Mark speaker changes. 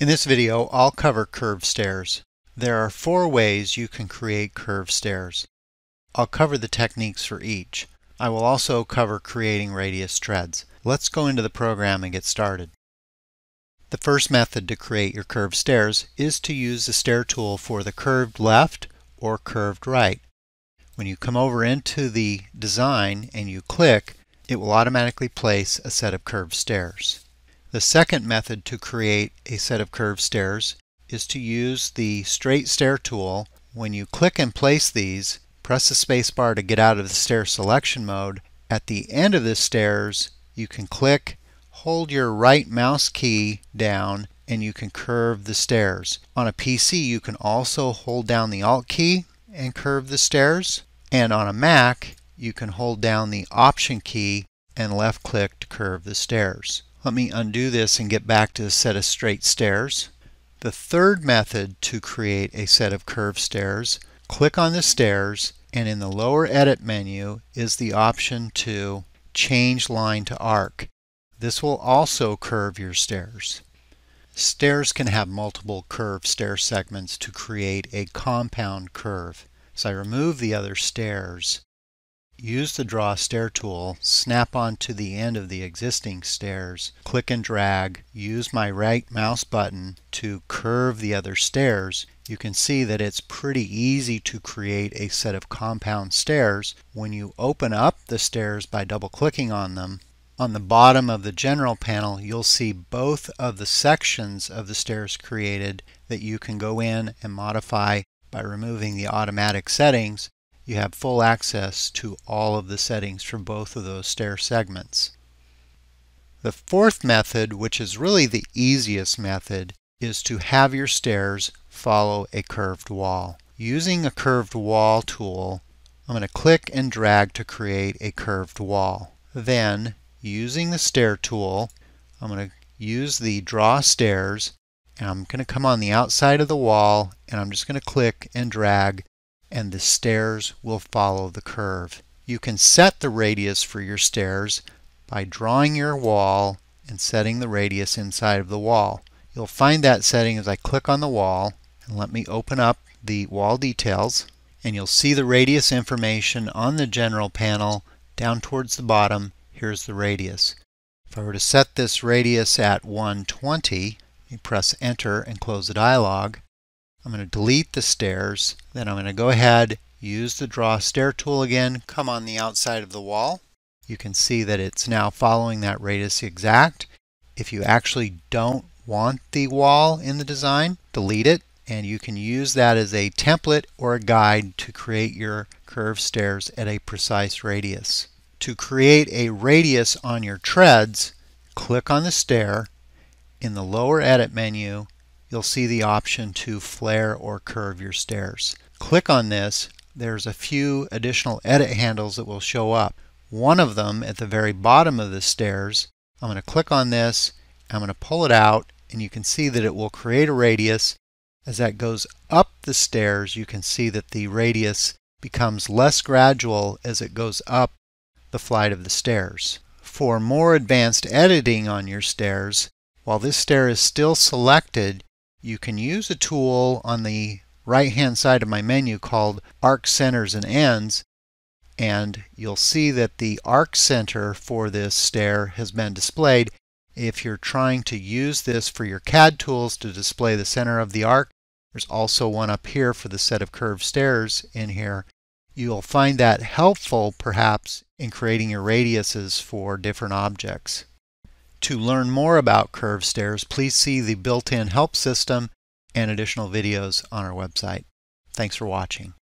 Speaker 1: In this video, I'll cover curved stairs. There are four ways you can create curved stairs. I'll cover the techniques for each. I will also cover creating radius treads. Let's go into the program and get started. The first method to create your curved stairs is to use the stair tool for the curved left or curved right. When you come over into the design and you click, it will automatically place a set of curved stairs. The second method to create a set of curved stairs is to use the straight stair tool. When you click and place these, press the spacebar to get out of the stair selection mode. At the end of the stairs, you can click, hold your right mouse key down, and you can curve the stairs. On a PC, you can also hold down the Alt key and curve the stairs. And on a Mac, you can hold down the Option key and left click to curve the stairs. Let me undo this and get back to a set of straight stairs. The third method to create a set of curved stairs, click on the stairs and in the lower edit menu is the option to change line to arc. This will also curve your stairs. Stairs can have multiple curved stair segments to create a compound curve. So I remove the other stairs Use the Draw Stair tool, snap onto the end of the existing stairs, click and drag, use my right mouse button to curve the other stairs. You can see that it's pretty easy to create a set of compound stairs. When you open up the stairs by double clicking on them, on the bottom of the general panel, you'll see both of the sections of the stairs created that you can go in and modify by removing the automatic settings you have full access to all of the settings from both of those stair segments. The fourth method, which is really the easiest method, is to have your stairs follow a curved wall. Using a curved wall tool, I'm going to click and drag to create a curved wall. Then, using the stair tool, I'm going to use the draw stairs and I'm going to come on the outside of the wall and I'm just going to click and drag and the stairs will follow the curve. You can set the radius for your stairs by drawing your wall and setting the radius inside of the wall. You'll find that setting as I click on the wall and let me open up the wall details and you'll see the radius information on the general panel down towards the bottom here's the radius. If I were to set this radius at 120 you press enter and close the dialog I'm going to delete the stairs. Then I'm going to go ahead, use the draw stair tool again, come on the outside of the wall. You can see that it's now following that radius exact. If you actually don't want the wall in the design, delete it. And you can use that as a template or a guide to create your curved stairs at a precise radius. To create a radius on your treads, click on the stair. In the lower edit menu, you'll see the option to flare or curve your stairs. Click on this. There's a few additional edit handles that will show up. One of them at the very bottom of the stairs, I'm going to click on this, I'm going to pull it out, and you can see that it will create a radius. As that goes up the stairs, you can see that the radius becomes less gradual as it goes up the flight of the stairs. For more advanced editing on your stairs, while this stair is still selected, you can use a tool on the right hand side of my menu called arc centers and ends and you'll see that the arc center for this stair has been displayed. If you're trying to use this for your CAD tools to display the center of the arc, there's also one up here for the set of curved stairs in here. You'll find that helpful perhaps in creating your radiuses for different objects. To learn more about curved stairs, please see the built-in help system and additional videos on our website. Thanks for watching.